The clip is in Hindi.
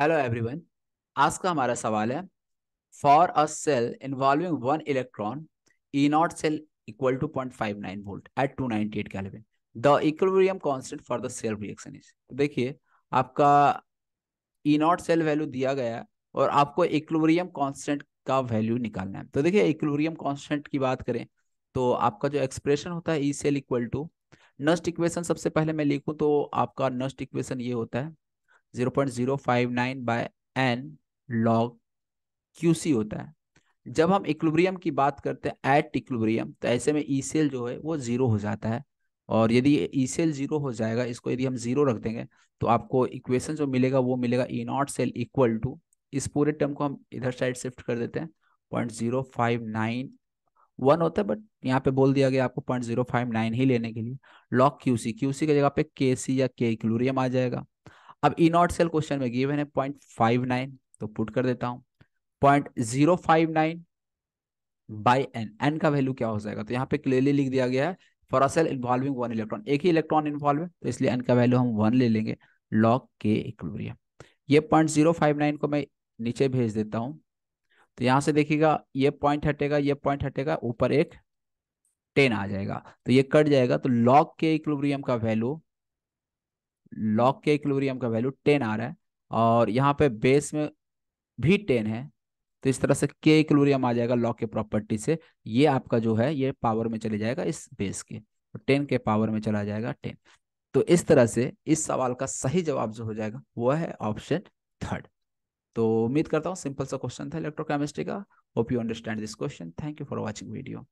हेलो एवरीवन आज का हमारा सवाल है for a cell involving one electron E naught cell equal to point five nine volt at two ninety eight kelvin the equilibrium constant for the cell reaction is देखिए आपका ई नॉट सेल वैल्यू दिया गया है और आपको इक्वेरियम कॉन्स्टेंट का वैल्यू निकालना है तो देखिए इक्वेरियम कॉन्स्टेंट की बात करें तो आपका जो एक्सप्रेशन होता है E cell equal to Nernst equation सबसे पहले मैं लिखूं तो आपका नस्ट इक्वेशन ये होता है zero point zero five nine by n log Q C होता है जब हम इक्लुब्रियम की बात करते हैं एट इक्लुब्रियम तो ऐसे में ई सेल जो है वो जीरो हो जाता है और यदि ई सेल जीरो हो जाएगा इसको यदि हम जीरो रख देंगे तो आपको इक्वेशन जो मिलेगा वो मिलेगा E naught cell equal to इस पूरे टर्म को हम इधर साइड शिफ्ट कर देते हैं point zero five nine one होता है बट यहाँ पे बोल दिया गया आपको पॉइंट जीरो फाइव नाइन ही लेने के लिए log Q C Q C की जगह पे के सी या के इक्लूरियम आ जाएगा अब ई नॉट सेल क्वेश्चन में गिवन है पॉइंट फाइव नाइन तो पुट कर देता हूँ point zero five nine by n n का वैल्यू क्या हो जाएगा तो यहाँ पे क्लियरली लिख दिया गया है for a cell involving one electron एक ही इलेक्ट्रॉन इन्वॉल्व है तो इसलिए एन का वैल्यू हम वन ले लेंगे लॉग के इक्विलिब्रियम ये पॉइंट जीरो फाइव नाइन को मैं नीचे भेज देता हूँ तो यहाँ से देखिएगा ये पॉइंट हटेगा ये पॉइंट हटेगा ऊपर एक टेन आ जाएगा तो ये कट जाएगा तो लॉग के इक्विलिब्रियम का वैल्यू लॉक के इक्लोरियम का वैल्यू टेन आ रहा है और यहाँ पे बेस में भी टेन है तो इस तरह से के इक्लोरियम आ जाएगा लॉक के प्रॉपर्टी से ये आपका जो है ये पावर में चले जाएगा इस बेस के तो टेन के पावर में चला जाएगा टेन तो इस तरह से इस सवाल का सही जवाब जो हो जाएगा वो है ऑप्शन थर्ड तो उम्मीद करता हूँ सिंपल सा क्वेश्चन था इलेक्ट्रोकेमिस्ट्री का hope you understand this question thank you for watching video